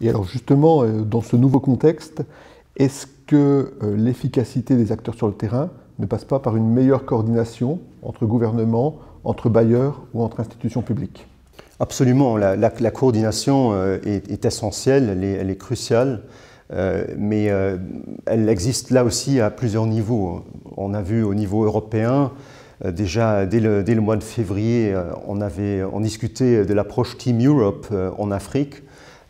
Et alors justement, euh, dans ce nouveau contexte, est-ce que euh, l'efficacité des acteurs sur le terrain ne passe pas par une meilleure coordination entre gouvernements, entre bailleurs ou entre institutions publiques Absolument, la, coordination euh, est, essentielle, elle est, cruciale. mais elle existe là aussi à plusieurs niveaux. On a vu au niveau européen, déjà dès le, mois de février, on, avait, on discutait de l'approche Team Europe en Afrique,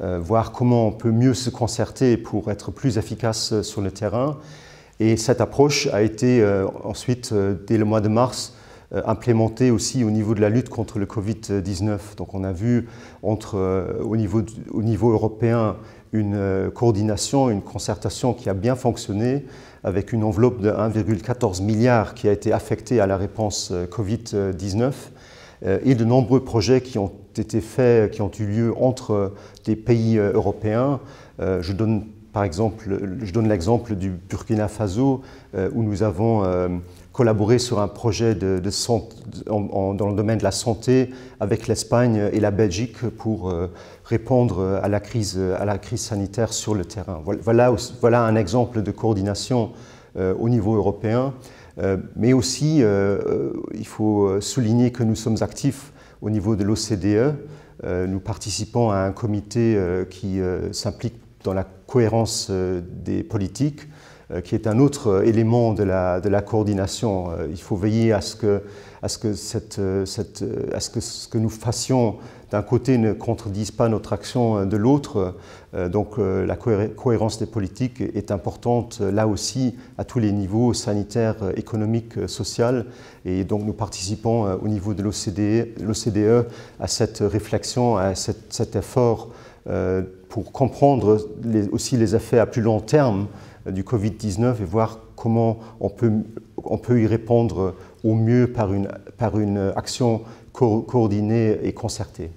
euh, voir comment on peut mieux se concerter pour être plus efficace sur le terrain. Et cette approche a été euh, ensuite, euh, dès le mois de mars, implémentée aussi au niveau de la lutte contre le Covid-19. Donc on a vu au, niveau, au niveau européen une coordination, une concertation qui a bien fonctionné avec une enveloppe de 1,14 milliard qui a été affectée à la réponse Covid-19 euh, et de nombreux projets qui ont été faits, qui ont eu lieu entre euh, des pays euh, européens. je donne l'exemple du Burkina Faso, où nous avons collaboré sur un projet dans le domaine de la santé avec l'Espagne et la Belgique pour répondre à la, crise, sanitaire sur le terrain. Voilà, un exemple de coordination au niveau européen. Euh, mais aussi, euh, euh, il faut souligner que nous sommes actifs au niveau de l'OCDE. nous participons à un comité qui s'implique dans la cohérence des politiques. Euh, qui est un autre euh, élément de la, coordination. Euh, il faut veiller à ce que, à ce que, ce, que nous fassions d'un côté ne contredise pas notre action de l'autre. Donc la cohérence des politiques est importante là aussi à tous les niveaux, sanitaire, économique, social. Et donc nous participons au niveau de l'OCDE e à cette réflexion, à cet, effort pour comprendre aussi les effets à plus long terme euh, du Covid-19 et voir comment on peut, y répondre au mieux par une, action coordinée coordonnée et concertée.